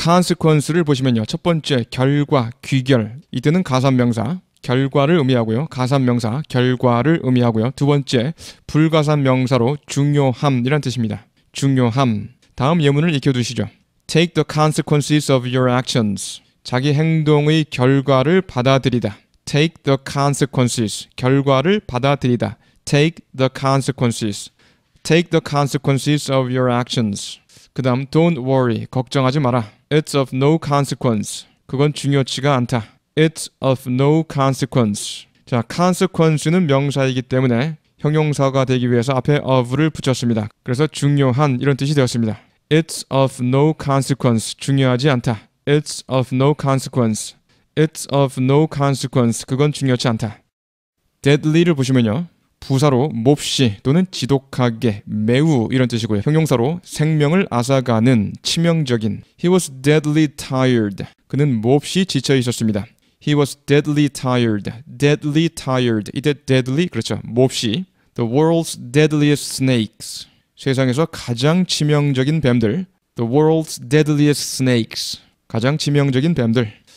consequence를 보시면요. 첫 번째 결과, 귀결. 이때는 가산명사 결과를 의미하고요. 가산명사 결과를 의미하고요. 두 번째 불가산명사로 중요함이란 뜻입니다. 중요함. 다음 예문을 익혀 두시죠. Take the consequences of your actions. 자기 행동의 결과를 받아들이다. Take the consequences. 결과를 받아들이다. Take the consequences. Take the consequences of your actions. 그다음 don't worry. 걱정하지 마라. It's of no consequence. 그건 중요치가 않다. It's of no consequence. 자, consequence는 명사이기 때문에 형용사가 되기 위해서 앞에 of를 붙였습니다. 그래서 중요한 이런 뜻이 되었습니다. It's of no consequence. 중요하지 않다. It's of no consequence. It's of no consequence. 그건 중요치 않다. deadly를 보시면요. 부사로 몹시 또는 지독하게 매우 이런 뜻이고요. 형용사로 생명을 앗아가는 치명적인 He was deadly tired. 그는 몹시 지쳐 있었습니다. He was deadly tired. deadly tired. 이때 deadly 그렇죠. 몹시 The world's deadliest snakes. 세상에서 가장 치명적인 뱀들. The world's deadliest snakes. 가장 치명적인 뱀들.